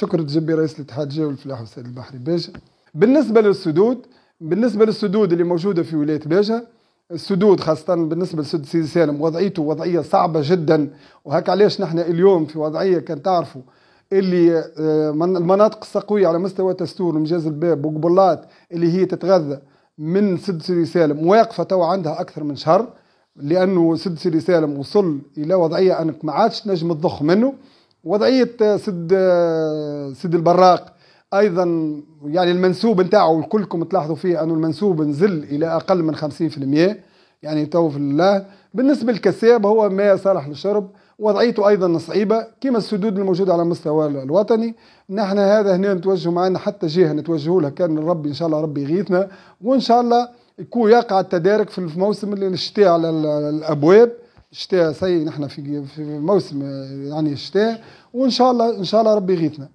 شكر جبي رئيس الاتحاد الجوي الفلاح والسيد البحري باشا بالنسبه للسدود بالنسبه للسدود اللي موجوده في ولايه باشا السدود خاصة بالنسبة لسد سيدي سالم وضعيته وضعية صعبة جدا وهك علاش نحن اليوم في وضعية كان تعرفوا اللي آه، المناطق السقوية على مستوى تستور ومجاز الباب وقبلات اللي هي تتغذى من سد سيدي سالم واقفة تو عندها أكثر من شهر لأنه سد سيدي سالم وصل إلى وضعية أنك ما عادش نجم تضخ منه وضعيه آه، سد آه، سد البراق ايضا يعني المنسوب نتاعو كلكم تلاحظوا فيه انه المنسوب نزل الى اقل من 50% يعني تو في الله بالنسبه للكساب هو ما صالح للشرب وضعيته ايضا صعيبه كما السدود الموجوده على المستوى الوطني نحن هذا هنا نتوجه معنا حتى جهه نتوجهوا لها كان ربي ان شاء الله ربي يغيثنا وان شاء الله يكون يقع التدارك في الموسم اللي الشتاء على الابواب الشتاء سي نحن في في موسم يعني الشتاء وان شاء الله ان شاء الله ربي يغيثنا